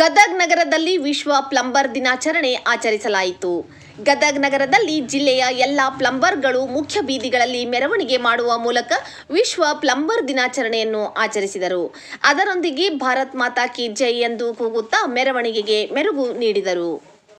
ಗದಗ್ ನಗರದಲ್ಲಿ ವಿಶ್ವ ಪ್ಲಂಬರ್ ದಿನಾಚರಣೆ ಆಚರಿಸಲಾಯಿತು ಗದಗ್ ನಗರದಲ್ಲಿ ಜಿಲ್ಲೆಯ ಎಲ್ಲ ಪ್ಲಂಬರ್ಗಳು ಮುಖ್ಯ ಬೀದಿಗಳಲ್ಲಿ ಮೆರವಣಿಗೆ ಮಾಡುವ ಮೂಲಕ ವಿಶ್ವ ಪ್ಲಂಬರ್ ದಿನಾಚರಣೆಯನ್ನು ಆಚರಿಸಿದರು ಅದರೊಂದಿಗೆ ಭಾರತ್ ಮಾತಾ ಕಿ ಜೈ ಎಂದು ಕೂಗುತ್ತಾ ಮೆರವಣಿಗೆಗೆ ಮೆರುಗು ನೀಡಿದರು